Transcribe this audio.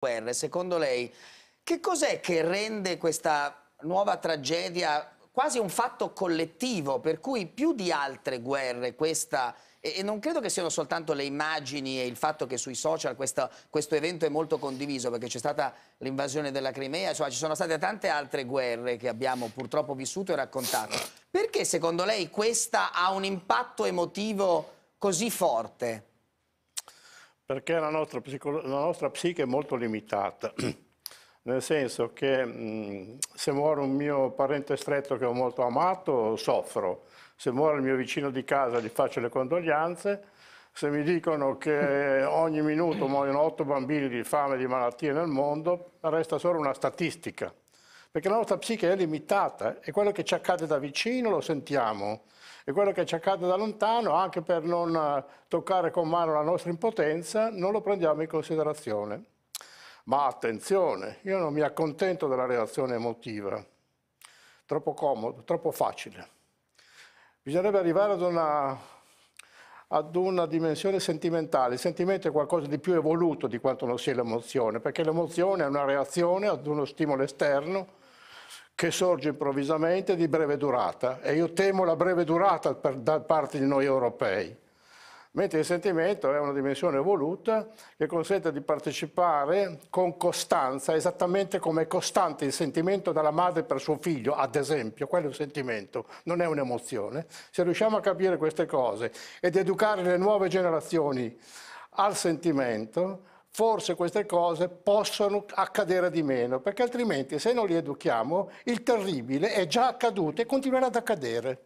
guerre, secondo lei che cos'è che rende questa nuova tragedia quasi un fatto collettivo, per cui più di altre guerre questa... E non credo che siano soltanto le immagini e il fatto che sui social questa, questo evento è molto condiviso, perché c'è stata l'invasione della Crimea, cioè ci sono state tante altre guerre che abbiamo purtroppo vissuto e raccontato. Perché secondo lei questa ha un impatto emotivo così forte? perché la nostra, la nostra, psiche è molto limitata, nel senso che se muore un mio parente stretto che ho molto amato, soffro, se muore il mio vicino di casa gli faccio le condoglianze, se mi dicono che ogni minuto muoiono otto bambini di fame e di malattie nel mondo, resta solo una statistica perché la nostra psiche è limitata e quello che ci accade da vicino lo sentiamo e quello che ci accade da lontano, anche per non eh, toccare con mano la nostra impotenza, non lo prendiamo in considerazione. Ma attenzione, io non mi accontento della reazione emotiva, troppo comodo, troppo facile. Bisognerebbe arrivare ad una, ad una dimensione sentimentale. Il sentimento è qualcosa di più evoluto di quanto non sia l'emozione, perché l'emozione è una reazione ad uno stimolo esterno che sorge improvvisamente di breve durata e io temo la breve durata per, da parte di noi europei. Mentre il sentimento è una dimensione evoluta che consente di partecipare con costanza, esattamente come è costante il sentimento della madre per suo figlio, ad esempio, quello è un sentimento, non è un'emozione. Se riusciamo a capire queste cose ed educare le nuove generazioni al sentimento, forse queste cose possono accadere di meno, perché altrimenti se non li educhiamo il terribile è già accaduto e continuerà ad accadere.